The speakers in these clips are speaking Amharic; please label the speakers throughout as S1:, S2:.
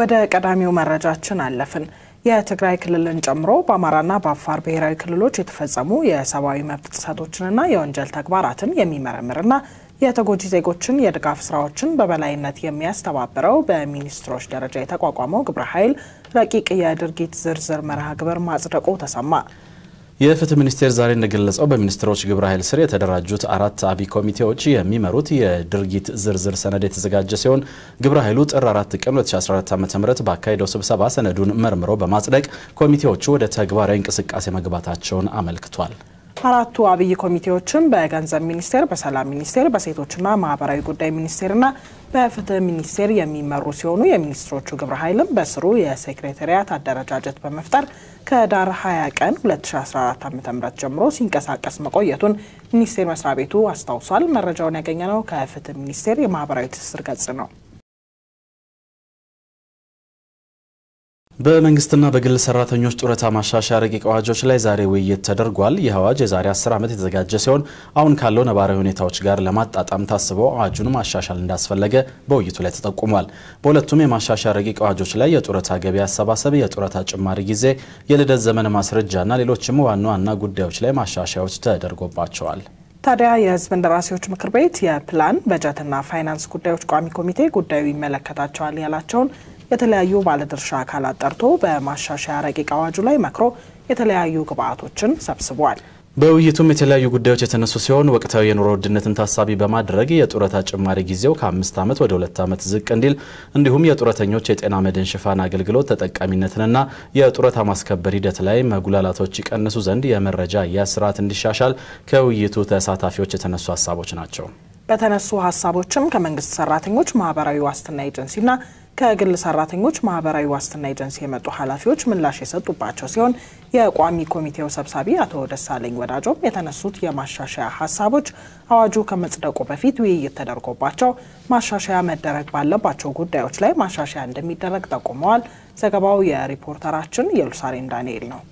S1: ወደ ቀዳሚው መረጃችን አለፍን። የትግራይ ክልልን ጨምሮ በአማራና በአፋር ብሔራዊ ክልሎች የተፈጸሙ የሰብአዊ መብት ጥሰቶችንና የወንጀል ተግባራትን የሚመረምርና የተጎጂ ዜጎችን የድጋፍ ስራዎችን በበላይነት የሚያስተባብረው በሚኒስትሮች ደረጃ የተቋቋመው ግብረ ኃይል ረቂቅ የድርጊት ዝርዝር መርሃ ግብር ማጽደቁ ተሰማ።
S2: የፍትህ ሚኒስቴር ዛሬ እንደገለጸው በሚኒስትሮች ግብረ ኃይል ስር የተደራጁት አራት አቢ ኮሚቴዎች የሚመሩት የድርጊት ዝርዝር ሰነድ የተዘጋጀ ሲሆን ግብረ ኃይሉ ጥር 4 ቀን 2014 ዓ ም ባካሄደው ስብሰባ ሰነዱን መርምሮ በማጽደቅ ኮሚቴዎቹ ወደ ተግባራዊ እንቅስቃሴ መግባታቸውን አመልክቷል።
S1: አራቱ አብይ ኮሚቴዎችም በገንዘብ ሚኒስቴር፣ በሰላም ሚኒስቴር፣ በሴቶችና ማህበራዊ ጉዳይ ሚኒስቴርና በፍትህ ሚኒስቴር የሚመሩ ሲሆኑ የሚኒስትሮቹ ግብረ ኃይልም በስሩ የሴክሬታሪያት አደረጃጀት በመፍጠር ከዳር 20 ቀን 2014 ዓ.ም ጀምሮ ሲንቀሳቀስ መቆየቱን ሚኒስቴር መስሪያ ቤቱ አስታውሷል። መረጃውን ያገኘነው ከፍትህ ሚኒስቴር የማህበራዊ ትስስር ገጽ ነው።
S2: በመንግስትና በግል ሰራተኞች ጡረታ ማሻሻያ ረቂቅ አዋጆች ላይ ዛሬ ውይይት ተደርጓል። ይህ አዋጅ የዛሬ 10 ዓመት የተዘጋጀ ሲሆን አሁን ካለው ነባራዊ ሁኔታዎች ጋር ለማጣጣም ታስቦ አዋጁን ማሻሻል እንዳስፈለገ በውይይቱ ላይ ተጠቁሟል። በሁለቱም የማሻሻያ ረቂቅ አዋጆች ላይ የጡረታ ገቢ አሰባሰብ፣ የጡረታ ጭማሪ ጊዜ፣ የልደት ዘመን ማስረጃና ሌሎችም ዋና ዋና ጉዳዮች ላይ ማሻሻያዎች ተደርጎባቸዋል።
S1: ታዲያ የህዝብ እንደራሴዎች ምክር ቤት የፕላን በጀትና ፋይናንስ ጉዳዮች ቋሚ ኮሚቴ ጉዳዩ ይመለከታቸዋል ያላቸውን የተለያዩ ባለድርሻ አካላት ጠርቶ በማሻሻያ ረቂቅ አዋጁ ላይ መክሮ የተለያዩ ግብአቶችን ሰብስቧል።
S2: በውይይቱም የተለያዩ ጉዳዮች የተነሱ ሲሆን ወቅታዊ የኑሮ ውድነትን ታሳቢ በማድረግ የጡረታ ጭማሪ ጊዜው ከአምስት ዓመት ወደ ሁለት ዓመት ዝቅ እንዲል እንዲሁም የጡረተኞች የጤና መድን ሽፋን አገልግሎት ተጠቃሚነትንና የጡረታ ማስከበር ሂደት ላይ መጉላላቶች ይቀንሱ ዘንድ የመረጃ አያያዝ ስርዓት እንዲሻሻል ከውይይቱ ተሳታፊዎች የተነሱ ሀሳቦች ናቸው።
S1: በተነሱ ሀሳቦችም ከመንግስት ሰራተኞች ማህበራዊ ዋስትና ኤጀንሲና ከግል ሰራተኞች ማህበራዊ ዋስትና ኤጀንሲ የመጡ ኃላፊዎች ምላሽ የሰጡባቸው ሲሆን የቋሚ ኮሚቴው ሰብሳቢ አቶ ደሳለኝ ወዳጆም የተነሱት የማሻሻያ ሀሳቦች አዋጁ ከመጽደቁ በፊት ውይይት ተደርጎባቸው ማሻሻያ መደረግ ባለባቸው ጉዳዮች ላይ ማሻሻያ እንደሚደረግ ጠቁመዋል። ዘገባው የሪፖርተራችን የሉሳሌም ዳንኤል ነው።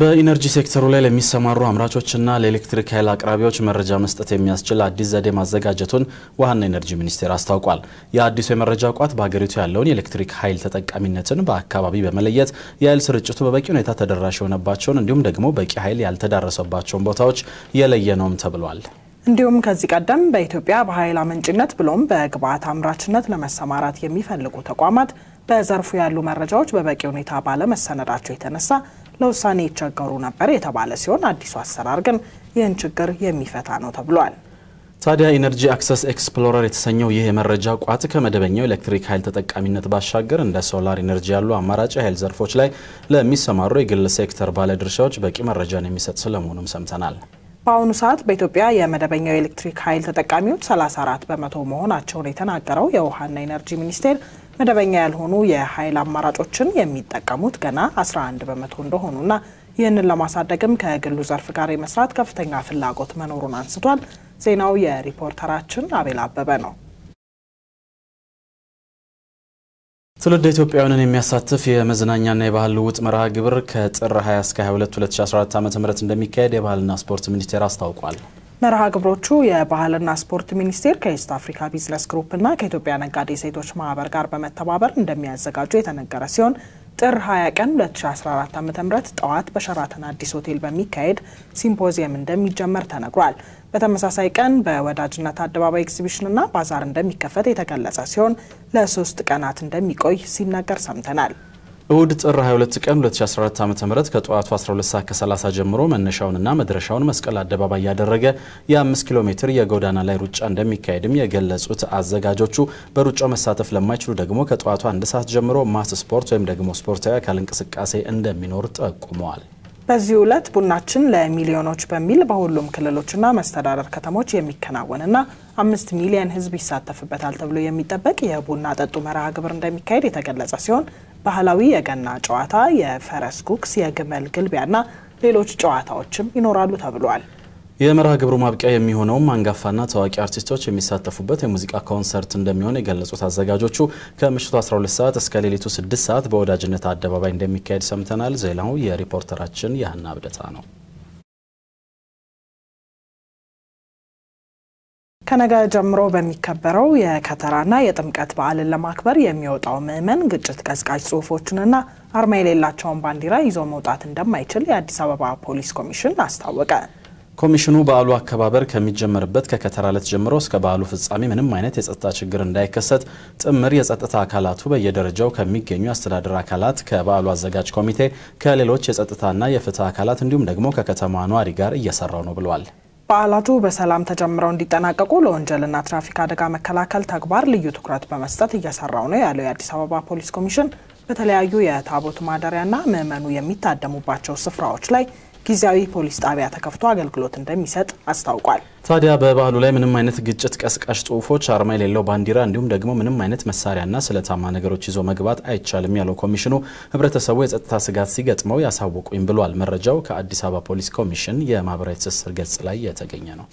S2: በኢነርጂ ሴክተሩ ላይ ለሚሰማሩ አምራቾችና ለኤሌክትሪክ ኃይል አቅራቢዎች መረጃ መስጠት የሚያስችል አዲስ ዘዴ ማዘጋጀቱን ውሃና ኢነርጂ ሚኒስቴር አስታውቋል። የአዲሱ የመረጃ ቋት በሀገሪቱ ያለውን የኤሌክትሪክ ኃይል ተጠቃሚነትን በአካባቢ በመለየት የኃይል ስርጭቱ በበቂ ሁኔታ ተደራሽ የሆነባቸውን እንዲሁም ደግሞ በቂ ኃይል ያልተዳረሰባቸውን ቦታዎች የለየ ነውም ተብሏል።
S1: እንዲሁም ከዚህ ቀደም በኢትዮጵያ በኃይል አመንጭነት ብሎም በግብዓት አምራችነት ለመሰማራት የሚፈልጉ ተቋማት በዘርፉ ያሉ መረጃዎች በበቂ ሁኔታ ባለመሰነዳቸው የተነሳ ለውሳኔ ይቸገሩ ነበር የተባለ ሲሆን አዲሱ አሰራር ግን ይህን ችግር የሚፈታ ነው ተብሏል።
S2: ታዲያ ኢነርጂ አክሰስ ኤክስፕሎረር የተሰኘው ይህ የመረጃ ቋት ከመደበኛው ኤሌክትሪክ ኃይል ተጠቃሚነት ባሻገር እንደ ሶላር ኢነርጂ ያሉ አማራጭ የኃይል ዘርፎች ላይ ለሚሰማሩ የግል ሴክተር ባለድርሻዎች በቂ መረጃን የሚሰጥ ስለመሆኑም ሰምተናል።
S1: በአሁኑ ሰዓት በኢትዮጵያ የመደበኛው የኤሌክትሪክ ኃይል ተጠቃሚዎች 34 በመቶ መሆናቸውን የተናገረው የውሃና ኢነርጂ ሚኒስቴር መደበኛ ያልሆኑ የኃይል አማራጮችን የሚጠቀሙት ገና 11 በመቶ እንደሆኑና ይህንን ለማሳደግም ከግሉ ዘርፍ ጋር የመስራት ከፍተኛ ፍላጎት መኖሩን አንስቷል። ዜናው የሪፖርተራችን አቤል አበበ ነው።
S2: ትውልድ ኢትዮጵያውያንን የሚያሳትፍ የመዝናኛና የባህል ልውውጥ መርሃ ግብር ከጥር 20 እስከ 22 2014 ዓ.ም እንደሚካሄድ የባህልና ስፖርት ሚኒስቴር አስታውቋል።
S1: መርሃ ግብሮቹ የባህልና ስፖርት ሚኒስቴር ከኢስት አፍሪካ ቢዝነስ ግሩፕና ከኢትዮጵያ ነጋዴ ሴቶች ማህበር ጋር በመተባበር እንደሚያዘጋጁ የተነገረ ሲሆን ጥር 20 ቀን 2014 ዓ ም ጠዋት በሸራተን አዲስ ሆቴል በሚካሄድ ሲምፖዚየም እንደሚጀመር ተነግሯል። በተመሳሳይ ቀን በወዳጅነት አደባባይ ኤግዚቢሽንና ባዛር እንደሚከፈት የተገለጸ ሲሆን ለሶስት ቀናት እንደሚቆይ ሲነገር ሰምተናል።
S2: እሁድ ጥር 22 ቀን 2014 ዓ.ም ከጠዋቱ 12 ሰዓት ከ30 ጀምሮ መነሻውንና መድረሻውን መስቀል አደባባይ ያደረገ የ5 ኪሎ ሜትር የጎዳና ላይ ሩጫ እንደሚካሄድም የገለጹት አዘጋጆቹ በሩጫው መሳተፍ ለማይችሉ ደግሞ ከጠዋቱ አንድ ሰዓት ጀምሮ ማስ ስፖርት ወይም ደግሞ ስፖርታዊ አካል እንቅስቃሴ እንደሚኖር ጠቁመዋል።
S1: በዚህ ዕለት ቡናችን ለሚሊዮኖች በሚል በሁሉም ክልሎችና መስተዳደር ከተሞች የሚከናወንና አምስት ሚሊየን ህዝብ ይሳተፍበታል ተብሎ የሚጠበቅ የቡና ጠጡ መርሃ ግብር እንደሚካሄድ የተገለጸ ሲሆን ባህላዊ የገና ጨዋታ፣ የፈረስ ጉግስ፣ የግመል ግልቢያና ሌሎች ጨዋታዎችም ይኖራሉ ተብሏል።
S2: የመርሃ ግብሩ ማብቂያ የሚሆነውም አንጋፋና ታዋቂ አርቲስቶች የሚሳተፉበት የሙዚቃ ኮንሰርት እንደሚሆን የገለጹት አዘጋጆቹ ከምሽቱ 12 ሰዓት እስከ ሌሊቱ 6 ሰዓት በወዳጅነት አደባባይ እንደሚካሄድ ሰምተናል። ዜናው የሪፖርተራችን ያህና ብደታ ነው።
S1: ከነገ ጀምሮ በሚከበረው የከተራና የጥምቀት በዓልን ለማክበር የሚወጣው ምዕመን ግጭት ቀስቃሽ ጽሁፎችንና አርማ የሌላቸውን ባንዲራ ይዞ መውጣት እንደማይችል የአዲስ አበባ ፖሊስ ኮሚሽን አስታወቀ።
S2: ኮሚሽኑ በዓሉ አከባበር ከሚጀመርበት ከከተራ ዕለት ጀምሮ እስከ በዓሉ ፍጻሜ ምንም አይነት የጸጥታ ችግር እንዳይከሰት ጥምር የጸጥታ አካላቱ በየደረጃው ከሚገኙ የአስተዳደር አካላት ከበዓሉ አዘጋጅ ኮሚቴ፣ ከሌሎች የጸጥታና የፍትህ አካላት እንዲሁም ደግሞ ከከተማ ነዋሪ ጋር እየሰራው ነው ብሏል።
S1: በዓላቱ በሰላም ተጀምረው እንዲጠናቀቁ ለወንጀልና ትራፊክ አደጋ መከላከል ተግባር ልዩ ትኩረት በመስጠት እየሰራው ነው ያለው የአዲስ አበባ ፖሊስ ኮሚሽን በተለያዩ የታቦት ማደሪያና ምዕመኑ የሚታደሙባቸው ስፍራዎች ላይ ጊዜያዊ ፖሊስ ጣቢያ ተከፍቶ አገልግሎት እንደሚሰጥ አስታውቋል።
S2: ታዲያ በባህሉ ላይ ምንም አይነት ግጭት ቀስቃሽ ጽሁፎች፣ አርማ የሌለው ባንዲራ እንዲሁም ደግሞ ምንም አይነት መሳሪያና ስለታማ ነገሮች ይዞ መግባት አይቻልም ያለው ኮሚሽኑ ህብረተሰቡ የጸጥታ ስጋት ሲገጥመው ያሳውቁኝ ብሏል። መረጃው ከአዲስ አበባ ፖሊስ ኮሚሽን የማህበራዊ ትስስር ገጽ ላይ የተገኘ ነው።